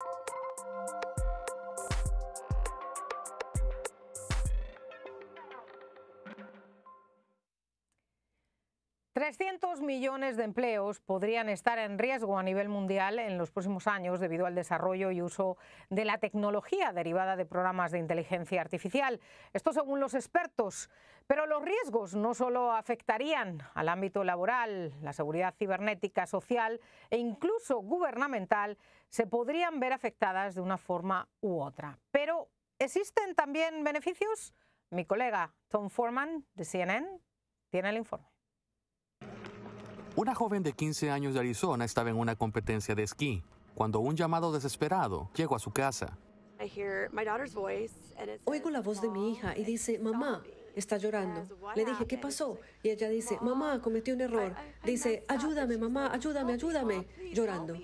you 300 millones de empleos podrían estar en riesgo a nivel mundial en los próximos años debido al desarrollo y uso de la tecnología derivada de programas de inteligencia artificial. Esto según los expertos. Pero los riesgos no solo afectarían al ámbito laboral, la seguridad cibernética, social e incluso gubernamental, se podrían ver afectadas de una forma u otra. Pero, ¿existen también beneficios? Mi colega Tom Foreman de CNN tiene el informe. Una joven de 15 años de Arizona estaba en una competencia de esquí cuando un llamado desesperado llegó a su casa. Oigo la voz de mi hija y dice, mamá, está llorando. Le dije, ¿qué pasó? Y ella dice, mamá, cometí un error. Dice, ayúdame, mamá, ayúdame, ayúdame, llorando.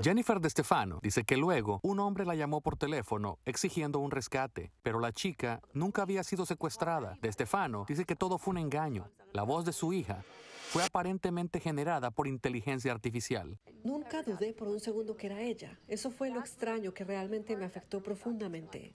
Jennifer De Stefano dice que luego un hombre la llamó por teléfono exigiendo un rescate, pero la chica nunca había sido secuestrada. De Stefano dice que todo fue un engaño. La voz de su hija fue aparentemente generada por inteligencia artificial. Nunca dudé por un segundo que era ella. Eso fue lo extraño que realmente me afectó profundamente.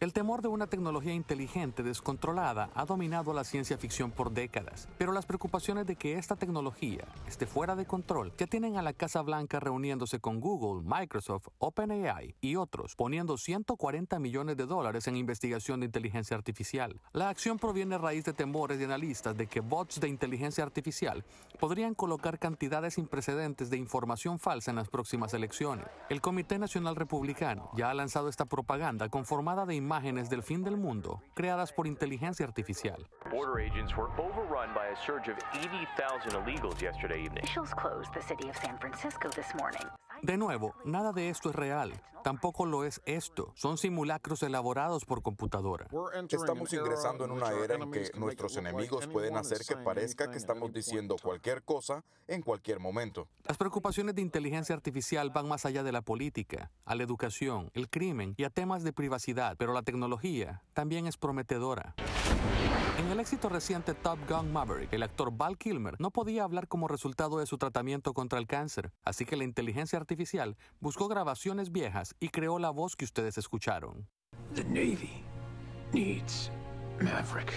El temor de una tecnología inteligente descontrolada ha dominado la ciencia ficción por décadas, pero las preocupaciones de que esta tecnología esté fuera de control ya tienen a la Casa Blanca reuniéndose con Google, Microsoft, OpenAI y otros, poniendo 140 millones de dólares en investigación de inteligencia artificial. La acción proviene a raíz de temores de analistas de que bots de inteligencia artificial podrían colocar cantidades sin precedentes de información falsa en las próximas elecciones. El Comité Nacional Republicano ya ha lanzado esta propaganda conforme de imágenes del fin del mundo creadas por inteligencia artificial. Border agents were overrun by a surge of 80,000 illegals yesterday evening. Officials closed the city of San Francisco this morning. De nuevo, nada de esto es real, tampoco lo es esto. Son simulacros elaborados por computadora. Estamos ingresando en una era en que nuestros enemigos pueden hacer que parezca que estamos diciendo cualquier cosa en cualquier momento. Las preocupaciones de inteligencia artificial van más allá de la política, a la educación, el crimen y a temas de privacidad, pero la tecnología también es prometedora. En el éxito reciente Top Gun Maverick, el actor Val Kilmer no podía hablar como resultado de su tratamiento contra el cáncer, así que la inteligencia artificial buscó grabaciones viejas y creó la voz que ustedes escucharon. The Navy needs Maverick.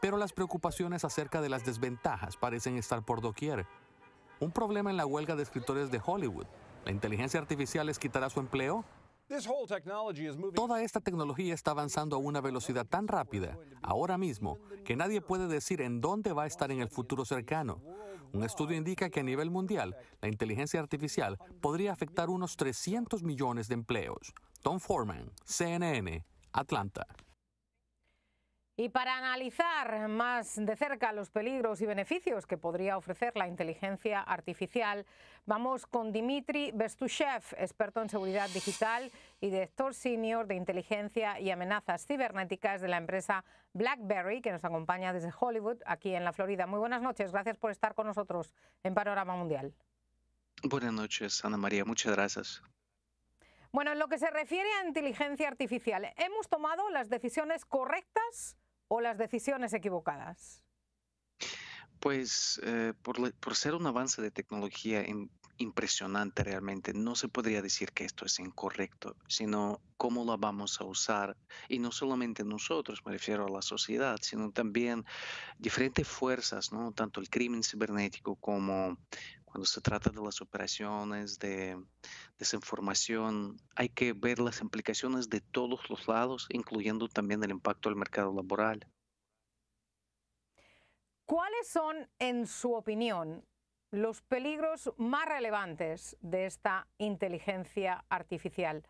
Pero las preocupaciones acerca de las desventajas parecen estar por doquier. Un problema en la huelga de escritores de Hollywood. ¿La inteligencia artificial les quitará su empleo? Toda esta tecnología está avanzando a una velocidad tan rápida, ahora mismo, que nadie puede decir en dónde va a estar en el futuro cercano. Un estudio indica que a nivel mundial, la inteligencia artificial podría afectar unos 300 millones de empleos. Tom Foreman, CNN, Atlanta. Y para analizar más de cerca los peligros y beneficios que podría ofrecer la inteligencia artificial, vamos con Dimitri Bestushev, experto en seguridad digital y director senior de inteligencia y amenazas cibernéticas de la empresa BlackBerry, que nos acompaña desde Hollywood, aquí en la Florida. Muy buenas noches, gracias por estar con nosotros en Panorama Mundial. Buenas noches, Ana María, muchas gracias. Bueno, en lo que se refiere a inteligencia artificial, ¿hemos tomado las decisiones correctas o las decisiones equivocadas? Pues eh, por, por, ser un avance de tecnología en impresionante realmente. No se podría decir que esto es incorrecto, sino cómo la vamos a usar. Y no solamente nosotros, me refiero a la sociedad, sino también diferentes fuerzas, ¿no? tanto el crimen cibernético como cuando se trata de las operaciones de desinformación, hay que ver las implicaciones de todos los lados, incluyendo también el impacto al mercado laboral. ¿Cuáles son, en su opinión, los peligros más relevantes de esta inteligencia artificial.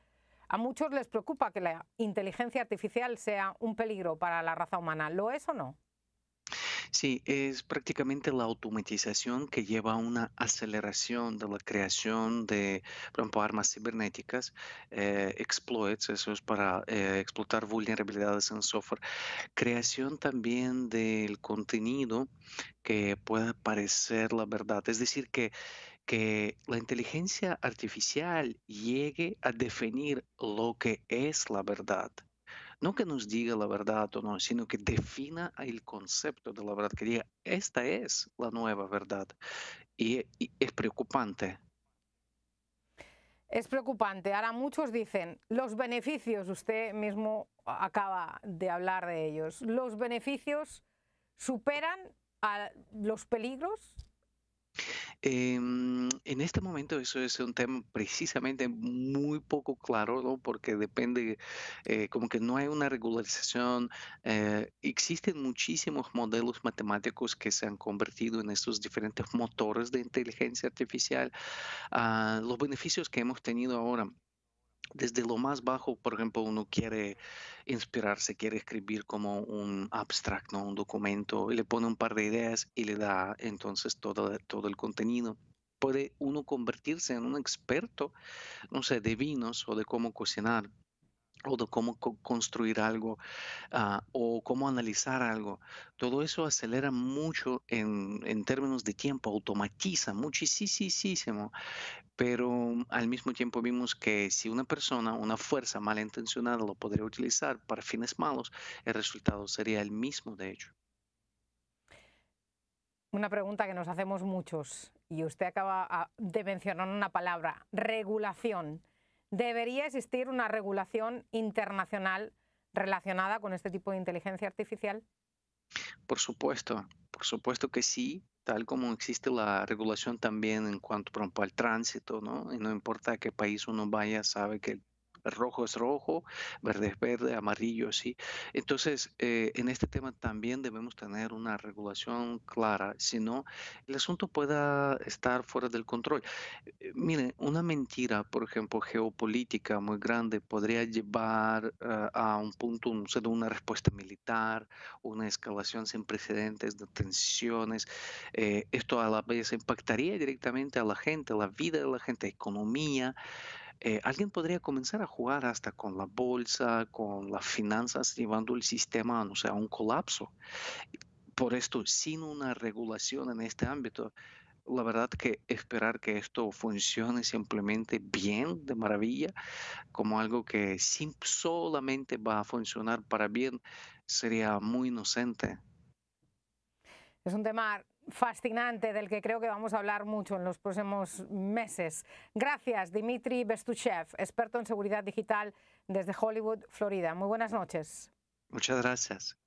A muchos les preocupa que la inteligencia artificial sea un peligro para la raza humana. ¿Lo es o no? Sí, es prácticamente la automatización que lleva a una aceleración de la creación de, por ejemplo, armas cibernéticas, eh, exploits, eso es para eh, explotar vulnerabilidades en software, creación también del contenido que pueda parecer la verdad, es decir, que la inteligencia artificial llegue a definir lo que es la verdad no que nos diga la verdad o no, sino que defina el concepto de la verdad, que diga, esta es la nueva verdad. Y, y es preocupante. Es preocupante. Ahora muchos dicen, los beneficios, usted mismo acaba de hablar de ellos, los beneficios superan a los peligros. Em, en este momento eso es un tema precisamente muy poco claro, porque depende, eh, como que no hay una regularización. Eh, existen muchísimos modelos matemáticos que se han convertido en estos diferentes motores de inteligencia artificial. Ah, los beneficios que hemos tenido ahora desde lo más bajo, por ejemplo, uno quiere inspirarse, quiere escribir como un abstracto, un documento, y le pone un par de ideas y le da entonces todo, todo el contenido. Puede uno convertirse en un experto, no sé, de vinos o de cómo cocinar o de cómo construir algo ah, o cómo analizar algo. Todo eso acelera mucho en, en términos de tiempo, automatiza muchísimo, pero al mismo tiempo vimos que si una persona, una fuerza malintencionada lo podría utilizar para fines malos, el resultado sería el mismo, de hecho. Una pregunta que nos hacemos muchos, y usted acaba ah, de mencionar una palabra, regulación. ¿Debería existir una regulación internacional relacionada con este tipo de inteligencia artificial? Por supuesto, por supuesto que sí, tal como existe la regulación también en cuanto, por ejemplo, al tránsito, ¿no? Y no importa a qué país uno vaya, sabe que el rojo es rojo, verde es verde, amarillo, sí. Entonces, eh, en este tema también debemos tener una regulación clara, si no, el asunto pueda estar fuera del control. Eh, miren, una mentira, por ejemplo, geopolítica muy grande podría llevar eh, a un punto, de una respuesta militar, una escalación sin precedentes de tensiones. esto a la vez impactaría directamente a la gente, a la vida de la gente, a la economía. Eh, alguien podría comenzar a jugar hasta con la bolsa, con las finanzas, llevando el sistema a un colapso. Por esto, sin una regulación en este ámbito, la verdad que esperar que esto funcione simplemente bien, de maravilla, como algo que solamente va a funcionar para bien, sería muy inocente es un tema fascinante del que creo que vamos a hablar mucho en los próximos meses. Gracias, Dimitri Bestuchev, experto en seguridad digital desde Hollywood, Florida. Muy buenas noches. Muchas gracias.